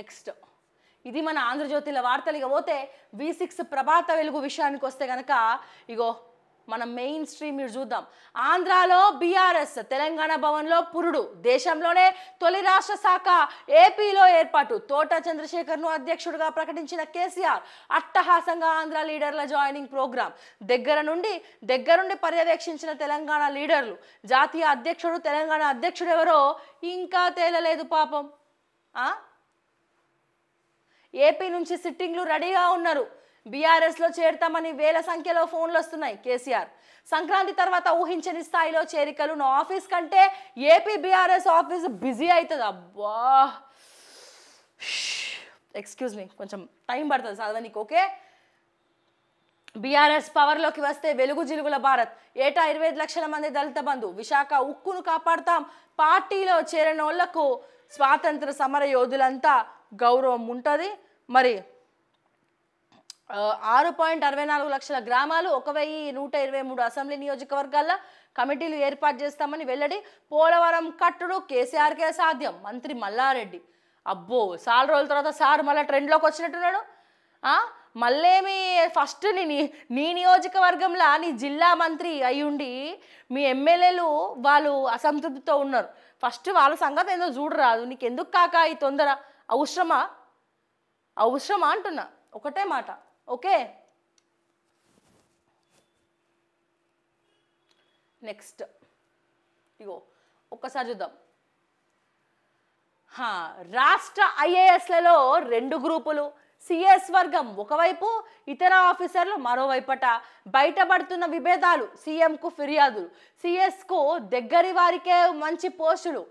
next ఇది మన ఆంధ్రజ్యోతిల వార్తలు ఇక పోతే వి సిక్స్ ప్రభాత వెలుగు విషయానికి వస్తే కనుక ఇగో మన మెయిన్ స్ట్రీమ్ మీరు చూద్దాం ఆంధ్రాలో బీఆర్ఎస్ తెలంగాణ భవన్లో పురుడు దేశంలోనే తొలి రాష్ట్ర శాఖ ఏపీలో ఏర్పాటు తోట చంద్రశేఖర్ను అధ్యక్షుడిగా ప్రకటించిన కేసీఆర్ అట్టహాసంగా ఆంధ్ర లీడర్ల జాయినింగ్ ప్రోగ్రాం దగ్గర నుండి దగ్గరుండి పర్యవేక్షించిన తెలంగాణ లీడర్లు జాతీయ అధ్యక్షుడు తెలంగాణ అధ్యక్షుడు ఎవరో ఇంకా తేలలేదు పాపం ఏపీ నుంచి సిట్టింగ్లు రెడీగా ఉన్నారు బీఆర్ఎస్లో చేరుతామని వేల సంఖ్యలో ఫోన్లు వస్తున్నాయి కేసీఆర్ సంక్రాంతి తర్వాత ఊహించని స్థాయిలో చేరికలు నా ఆఫీస్ కంటే ఏపీ బీఆర్ఎస్ ఆఫీస్ బిజీ అవుతుంది అబ్బా ఎక్స్క్యూజ్ మీ కొంచెం టైం పడుతుంది చదవనికి ఓకే బీఆర్ఎస్ పవర్లోకి వస్తే వెలుగు జిలుగుల భారత్ ఏటా ఇరవై ఐదు లక్షల మంది దళిత బంధు విశాఖ ఉక్కును కాపాడుతాం పార్టీలో చేరిన వాళ్లకు స్వాతంత్ర సమర యోధులంతా గౌరవం ఉంటుంది మరి ఆరు పాయింట్ అరవై నాలుగు లక్షల గ్రామాలు ఒక వెయ్యి నూట ఇరవై మూడు అసెంబ్లీ నియోజకవర్గాల్లో కమిటీలు ఏర్పాటు చేస్తామని వెల్లడి పోలవరం కట్టుడు కేసీఆర్కే సాధ్యం మంత్రి మల్లారెడ్డి అబ్బో చాలా రోజుల తర్వాత సార్ మళ్ళీ ట్రెండ్లోకి వచ్చినట్టున్నాడు మళ్ళేమి ఫస్ట్ నీ నీ నియోజకవర్గంలో నీ జిల్లా మంత్రి అయ్యుండి మీ ఎమ్మెల్యేలు వాళ్ళు అసంతృప్తితో ఉన్నారు ఫస్ట్ వాళ్ళ సంగతి ఏదో చూడరాదు నీకు ఎందుకు కాక ఈ తొందర అవసరమా అవసరమా అంటున్నా ఒకటే మాట ఓకే నెక్స్ట్ ఇగో ఒక్కసారి చూద్దాం రాష్ట్ర ఐఏఎస్లలో రెండు గ్రూపులు సిఎస్ వర్గం ఒకవైపు ఇతర ఆఫీసర్లు మరోవైపట బయటపడుతున్న విభేదాలు సీఎంకు ఫిర్యాదులు సిఎస్కు దగ్గరి వారికే మంచి పోస్టులు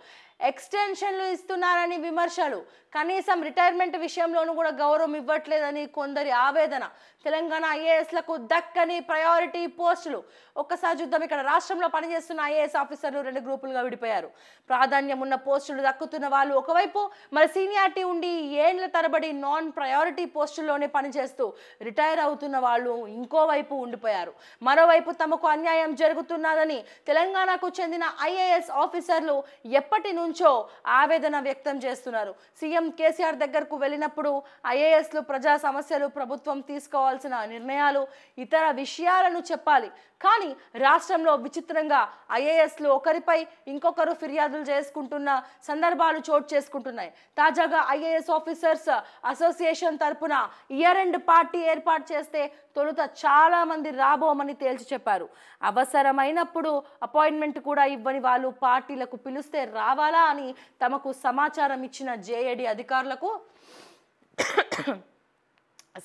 ఎక్స్టెన్షన్లు ఇస్తున్నారని విమర్శలు కనీసం రిటైర్మెంట్ విషయంలోనూ కూడా గౌరవం ఇవ్వట్లేదని కొందరి ఆవేదన తెలంగాణ ఐఏఎస్లకు దక్కని ప్రయారిటీ పోస్టులు ఒక్కసారి చూద్దాం ఇక్కడ రాష్ట్రంలో పనిచేస్తున్న ఐఏఎస్ ఆఫీసర్లు రెండు గ్రూపులుగా విడిపోయారు ప్రాధాన్యం ఉన్న పోస్టులు దక్కుతున్న వాళ్ళు ఒకవైపు మరి సీనియారిటీ ఉండి ఏండ్ల తరబడి నాన్ ప్రయారిటీ పోస్టుల్లోనే పనిచేస్తూ రిటైర్ అవుతున్న వాళ్ళు ఇంకోవైపు ఉండిపోయారు మరోవైపు తమకు అన్యాయం జరుగుతున్నదని తెలంగాణకు చెందిన ఐఏఎస్ ఆఫీసర్లు ఎప్పటి నుంచో ఆవేదన వ్యక్తం చేస్తున్నారు సీఎం కేసీఆర్ దగ్గరకు వెళ్ళినప్పుడు ఐఏఎస్లు ప్రజా సమస్యలు ప్రభుత్వం తీసుకోవాల్సిన నిర్ణయాలు ఇతర విషయాలను చెప్పాలి కానీ రాష్ట్రంలో విచిత్రంగా ఐఏఎస్లు ఒకరిపై ఇంకొకరు ఫిర్యాదులు చేసుకుంటున్న సందర్భాలు చోటు చేసుకుంటున్నాయి తాజాగా ఐఏఎస్ ఆఫీసర్స్ అసోసియేషన్ తరపున ఇయర్ ఎండ్ పార్టీ ఏర్పాటు చేస్తే తొలుత చాలామంది రాబోమని తేల్చి చెప్పారు అవసరమైనప్పుడు అపాయింట్మెంట్ కూడా ఇవ్వని వాళ్ళు పార్టీలకు పిలిస్తే రావాలి చేయాలా అని తమకు సమాచారం ఇచ్చిన జేఏడి అధికారులకు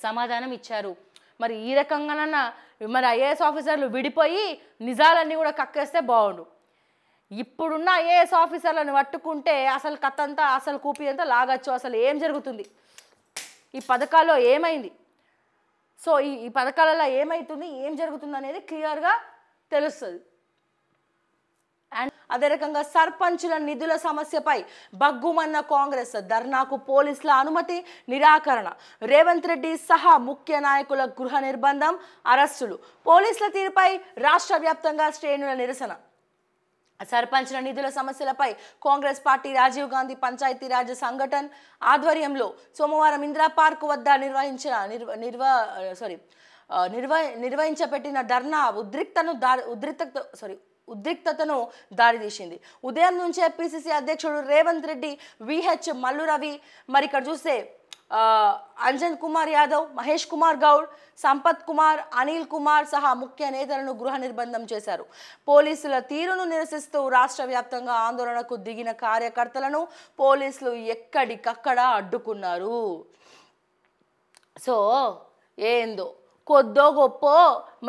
సమాధానం ఇచ్చారు మరి ఈ రకంగానన్నా మరి ఐఏఎస్ ఆఫీసర్లు విడిపోయి నిజాలన్నీ కూడా కక్కేస్తే బాగుండు ఇప్పుడున్న ఐఏఎస్ ఆఫీసర్లను పట్టుకుంటే అసలు కథ అంతా అసలు కూపి అంతా లాగచ్చు అసలు ఏం జరుగుతుంది ఈ పథకాల్లో ఏమైంది సో ఈ ఈ పథకాలలో ఏమవుతుంది ఏం జరుగుతుంది అనేది క్లియర్గా తెలుస్తుంది అండ్ అదే రకంగా సర్పంచుల నిధుల సమస్యపై బగ్గుమన్న కాంగ్రెస్ ధర్నాకు పోలీసుల అనుమతి నిరాకరణ రేవంత్ రెడ్డి సహా ముఖ్య నాయకుల గృహ నిర్బంధం అరెస్టులు పోలీసుల తీరుపై రాష్ట్ర వ్యాప్తంగా శ్రేణుల నిరసన సర్పంచ్ల నిధుల సమస్యలపై కాంగ్రెస్ పార్టీ రాజీవ్ గాంధీ పంచాయతీరాజ్ సంఘటన్ ఆధ్వర్యంలో సోమవారం ఇందిరా పార్క్ వద్ద నిర్వహించిన నిర్వ నిర్వ సారీ నిర్వ నిర్వహించబెట్టిన ధర్నా ఉద్రిక్తను దారి ఉద్రిక్త సారీ ఉద్రిక్తతను దారితీసింది ఉదయం నుంచే పిసిసి అధ్యక్షుడు రేవంత్ రెడ్డి విహెచ్ మల్లు రవి మరి ఇక్కడ చూస్తే అంజన్ కుమార్ యాదవ్ మహేష్ కుమార్ గౌడ్ సంపత్ కుమార్ అనిల్ కుమార్ సహా ముఖ్య నేతలను గృహ నిర్బంధం చేశారు పోలీసుల తీరును నిరసిస్తూ రాష్ట్ర వ్యాప్తంగా ఆందోళనకు దిగిన కార్యకర్తలను పోలీసులు ఎక్కడికక్కడ అడ్డుకున్నారు సో ఏందో కొద్దో గొప్పో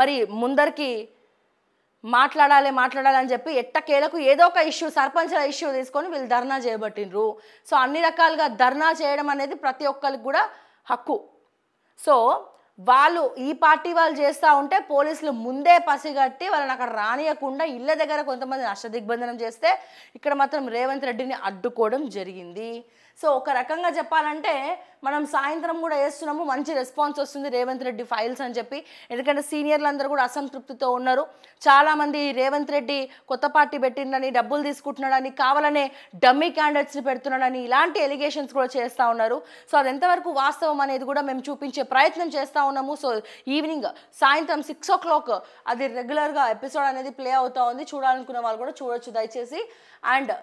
మరి ముందరికి మాట్లాడాలి మాట్లాడాలి అని చెప్పి ఎట్టకేలకు ఏదో ఒక ఇష్యూ సర్పంచ్ల ఇష్యూ తీసుకొని వీళ్ళు ధర్నా చేయబట్టినరు సో అన్ని రకాలుగా ధర్నా చేయడం అనేది ప్రతి ఒక్కరికి కూడా హక్కు సో వాళ్ళు ఈ పార్టీ వాళ్ళు చేస్తూ ఉంటే పోలీసులు ముందే పసిగట్టి వాళ్ళని అక్కడ రానియకుండా ఇళ్ళ దగ్గర కొంతమంది అష్టదిగ్బంధనం చేస్తే ఇక్కడ మాత్రం రేవంత్ రెడ్డిని అడ్డుకోవడం జరిగింది సో ఒక రకంగా చెప్పాలంటే మనం సాయంత్రం కూడా వేస్తున్నాము మంచి రెస్పాన్స్ వస్తుంది రేవంత్ రెడ్డి ఫైల్స్ అని చెప్పి ఎందుకంటే సీనియర్లు అందరూ కూడా అసంతృప్తితో ఉన్నారు చాలామంది రేవంత్ రెడ్డి కొత్త పార్టీ పెట్టిండని డబ్బులు తీసుకుంటున్నాడని కావాలనే డమ్మీ క్యాండిడేట్స్ని పెడుతున్నాడని ఇలాంటి ఎలిగేషన్స్ కూడా చేస్తూ ఉన్నారు సో అది ఎంతవరకు వాస్తవం అనేది కూడా మేము చూపించే ప్రయత్నం చేస్తూ ఉన్నాము సో ఈవినింగ్ సాయంత్రం సిక్స్ ఓ క్లాక్ అది రెగ్యులర్గా ఎపిసోడ్ అనేది ప్లే అవుతూ ఉంది చూడాలనుకున్న వాళ్ళు కూడా చూడొచ్చు దయచేసి అండ్